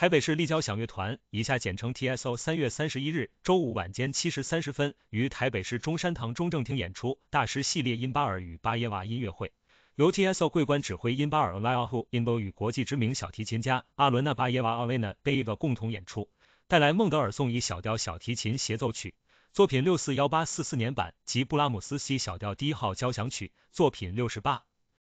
台北市立交响乐团（以下简称 TSO） 三月三十一日周五晚间七时三十分于台北市中山堂中正厅演出大师系列因巴尔与巴耶娃音乐会，由 TSO 桂官指挥因巴尔 Oliahu i n 与国际知名小提琴家阿伦娜巴耶娃 Alena b y e 共同演出，带来孟德尔颂以小调小提琴协奏曲作品六四幺八四四年版及布拉姆斯西小调第一号交响曲作品六十八。